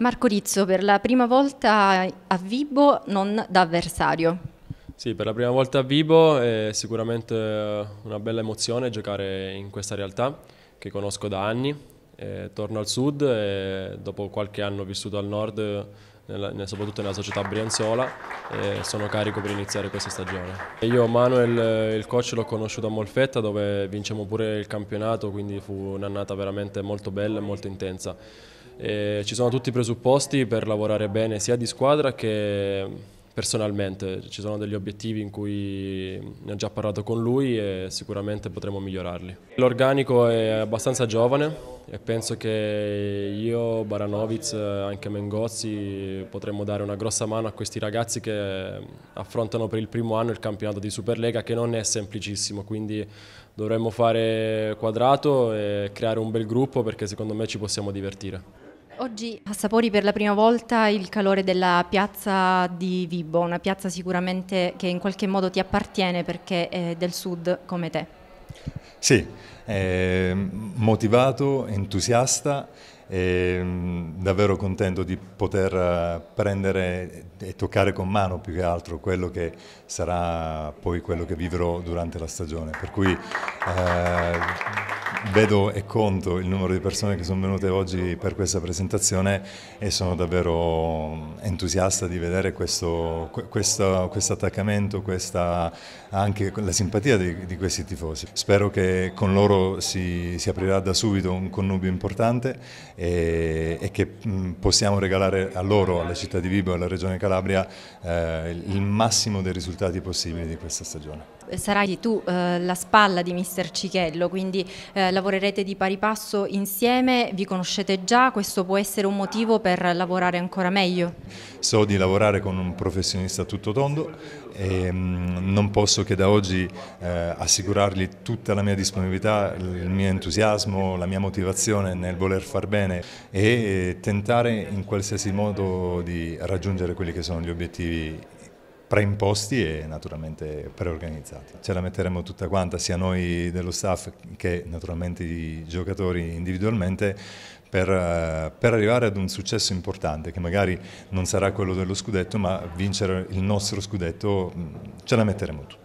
Marco Rizzo, per la prima volta a Vibo non da avversario. Sì, per la prima volta a Vibo è sicuramente una bella emozione giocare in questa realtà che conosco da anni. E torno al sud e dopo qualche anno vissuto al nord soprattutto nella società brianzola e sono carico per iniziare questa stagione. Io Manuel, il coach, l'ho conosciuto a Molfetta dove vincemmo pure il campionato, quindi fu un'annata veramente molto bella e molto intensa. E eh, ci sono tutti i presupposti per lavorare bene sia di squadra che personalmente. Ci sono degli obiettivi in cui ne ho già parlato con lui e sicuramente potremo migliorarli. L'organico è abbastanza giovane e penso che io, Baranovic, anche Mengozzi potremmo dare una grossa mano a questi ragazzi che affrontano per il primo anno il campionato di Superlega che non è semplicissimo, quindi dovremmo fare quadrato e creare un bel gruppo perché secondo me ci possiamo divertire. Oggi assapori per la prima volta il calore della piazza di Vibo, una piazza sicuramente che in qualche modo ti appartiene perché è del sud come te. Sì, eh, motivato, entusiasta e davvero contento di poter prendere e toccare con mano più che altro quello che sarà poi quello che vivrò durante la stagione. Per cui eh, vedo e conto il numero di persone che sono venute oggi per questa presentazione e sono davvero entusiasta di vedere questo, questo, questo attaccamento, questa, anche la simpatia di, di, questi tifosi. Spero che con loro si, si aprirà da subito un connubio importante e, e che mm, possiamo regalare a loro, alla città di Vibo e alla regione Calabria eh, il massimo dei risultati possibili di questa stagione. Sarai tu eh, la spalla di mister Cichello, quindi eh, lavorerete di pari passo insieme, vi conoscete già, questo può essere un motivo per lavorare ancora meglio? So di lavorare con un professionista tutto tondo e ehm, non posso che da oggi eh, assicurargli tutta la mia disponibilità, il mio entusiasmo, la mia motivazione nel voler far bene e tentare in qualsiasi modo di raggiungere quelli che sono gli obiettivi preimposti e naturalmente preorganizzati. Ce la metteremo tutta quanta, sia noi dello staff che naturalmente i giocatori individualmente, per, eh, per, arrivare ad un successo importante che magari non sarà quello dello scudetto, ma vincere il nostro scudetto mm, ce la metteremo tutta.